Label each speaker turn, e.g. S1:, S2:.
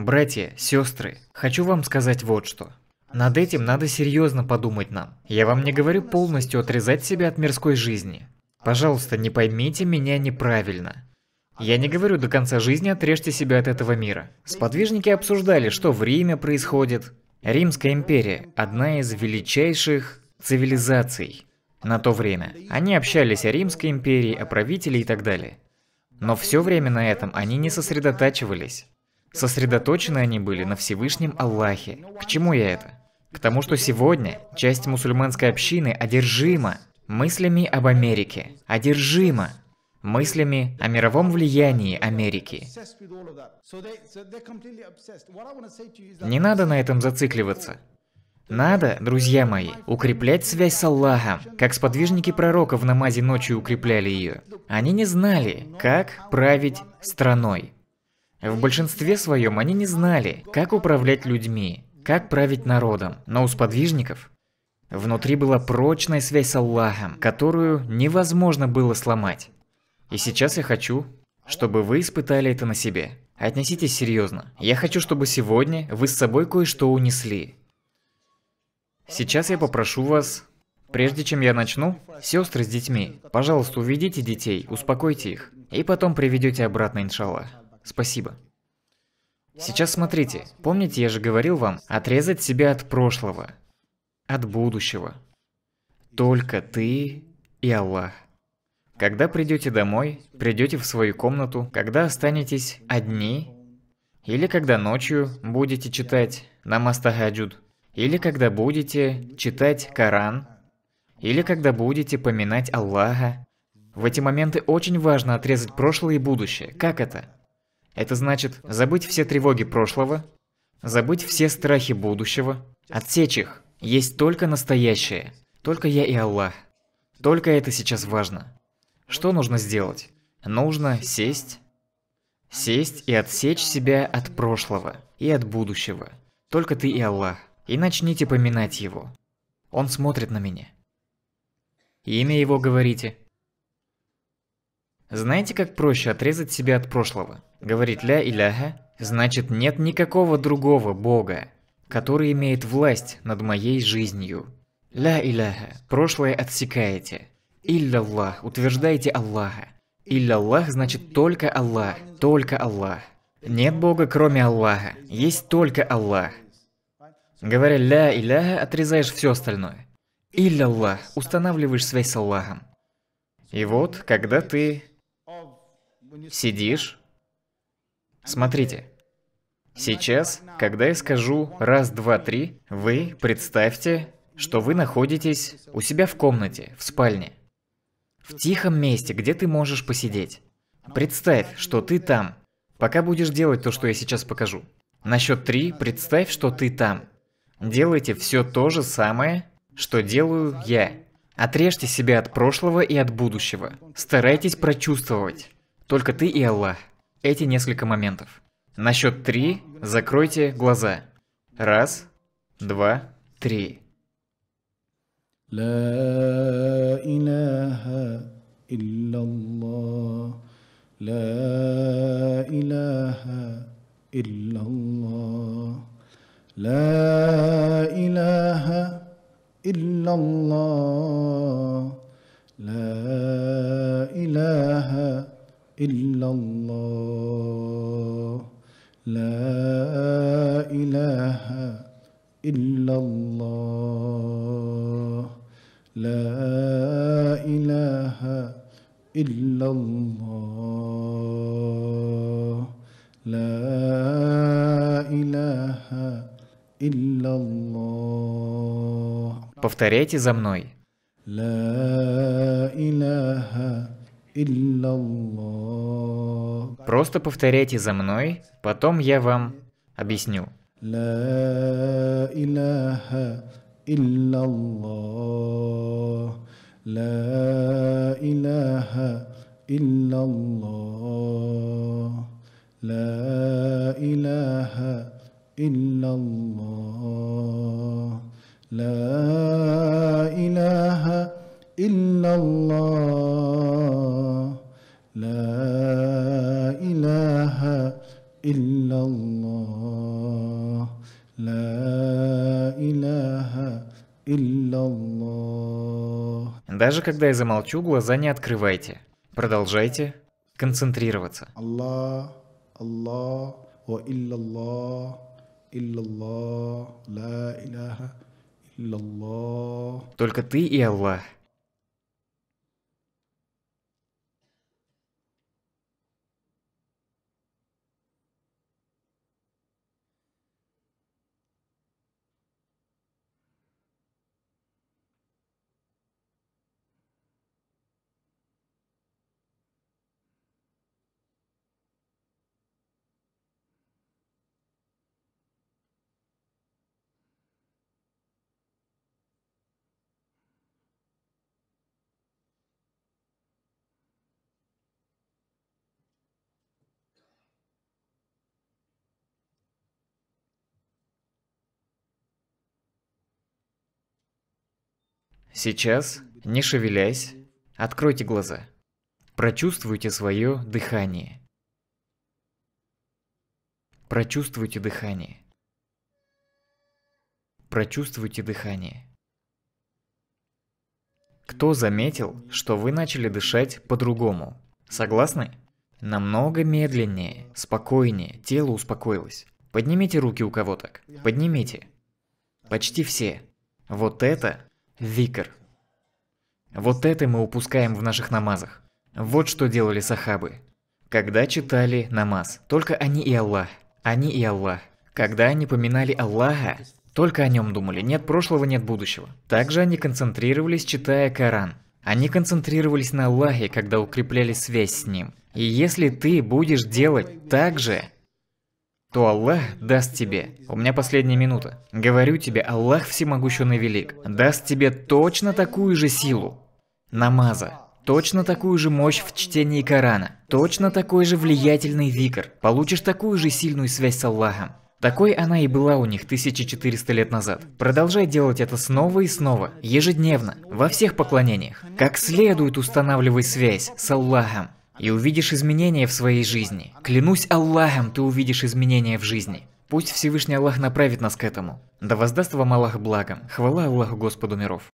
S1: Братья, сестры, хочу вам сказать вот что. Над этим надо серьезно подумать нам. Я вам не говорю полностью отрезать себя от мирской жизни. Пожалуйста, не поймите меня неправильно. Я не говорю до конца жизни отрежьте себя от этого мира. Сподвижники обсуждали, что в Риме происходит. Римская империя – одна из величайших цивилизаций на то время. Они общались о Римской империи, о правителе и так далее. Но все время на этом они не сосредотачивались. Сосредоточены они были на Всевышнем Аллахе. К чему я это? К тому, что сегодня часть мусульманской общины одержима мыслями об Америке, одержима мыслями о мировом влиянии Америки. Не надо на этом зацикливаться. Надо, друзья мои, укреплять связь с Аллахом, как сподвижники пророка в намазе ночью укрепляли ее. Они не знали, как править страной. В большинстве своем они не знали, как управлять людьми, как править народом, но у сподвижников внутри была прочная связь с Аллахом, которую невозможно было сломать. И сейчас я хочу, чтобы вы испытали это на себе. Отнеситесь серьезно. Я хочу, чтобы сегодня вы с собой кое-что унесли. Сейчас я попрошу вас, прежде чем я начну, сестры с детьми, пожалуйста, уведите детей, успокойте их, и потом приведете обратно, иншаллах. Спасибо. Сейчас смотрите, помните, я же говорил вам, отрезать себя от прошлого, от будущего. Только ты и Аллах. Когда придете домой, придете в свою комнату, когда останетесь одни, или когда ночью будете читать намастахаджуд, или когда будете читать Коран, или когда будете поминать Аллаха. В эти моменты очень важно отрезать прошлое и будущее. Как это? Это значит забыть все тревоги прошлого, забыть все страхи будущего, отсечь их. Есть только настоящее. Только я и Аллах. Только это сейчас важно. Что нужно сделать? Нужно сесть. Сесть и отсечь себя от прошлого и от будущего. Только ты и Аллах. И начните поминать его. Он смотрит на меня. Имя его говорите. Знаете, как проще отрезать себя от прошлого? Говорить «ля иляха» значит нет никакого другого бога, который имеет власть над моей жизнью. «Ля иляха» – прошлое отсекаете. «Илляллах» – утверждаете Аллаха. «Илляллах» значит «только Аллах», «только Аллах». Нет бога, кроме Аллаха. Есть только Аллах. Говоря «ля иляха» отрезаешь все остальное. «Илляллах» – устанавливаешь связь с Аллахом. И вот, когда ты Сидишь? Смотрите. Сейчас, когда я скажу «раз, два, три», вы представьте, что вы находитесь у себя в комнате, в спальне. В тихом месте, где ты можешь посидеть. Представь, что ты там. Пока будешь делать то, что я сейчас покажу. На счет три представь, что ты там. Делайте все то же самое, что делаю я. Отрежьте себя от прошлого и от будущего. Старайтесь прочувствовать. Только ты и Аллах. Эти несколько моментов. На счет три закройте глаза. Раз, два, три.
S2: لا إله إلا الله لا إله إلا الله إلا الله لا إله إلا الله لا إله إلا الله لا إله إلا الله
S1: Повторяйте за мной.
S2: لا إله إلا الله
S1: Просто повторяйте за мной, потом я вам объясню.
S2: لا إله إلا الله لا إله إلا الله لا إله إلا الله لا إله إلا الله لا إله إلا الله لا إله إلا الله
S1: Даже когда я замолчу, глаза не открывайте. Продолжайте концентрироваться.
S2: Аллах, Аллах, ва илляллах, илляллах, ла иляха,
S1: Только ты и Аллах – Сейчас, не шевелясь, откройте глаза. Прочувствуйте свое дыхание. Прочувствуйте дыхание. Прочувствуйте дыхание. Кто заметил, что вы начали дышать по-другому? Согласны? Намного медленнее, спокойнее, тело успокоилось. Поднимите руки у кого то Поднимите. Почти все. Вот это Викар. Вот это мы упускаем в наших намазах. Вот что делали сахабы. Когда читали намаз, только они и Аллах. Они и Аллах. Когда они поминали Аллаха, только о нем думали, нет прошлого, нет будущего. Также они концентрировались, читая Коран. Они концентрировались на Аллахе, когда укрепляли связь с ним. И если ты будешь делать так же, то Аллах даст тебе. У меня последняя минута. Говорю тебе, Аллах всемогущий и велик. Даст тебе точно такую же силу. Намаза. Точно такую же мощь в чтении Корана. Точно такой же влиятельный викар. Получишь такую же сильную связь с Аллахом. Такой она и была у них 1400 лет назад. Продолжай делать это снова и снова, ежедневно, во всех поклонениях. Как следует устанавливай связь с Аллахом и увидишь изменения в своей жизни. Клянусь Аллахом, ты увидишь изменения в жизни. Пусть Всевышний Аллах направит нас к этому. Да воздаст вам Аллах благом. Хвала Аллаху Господу миров.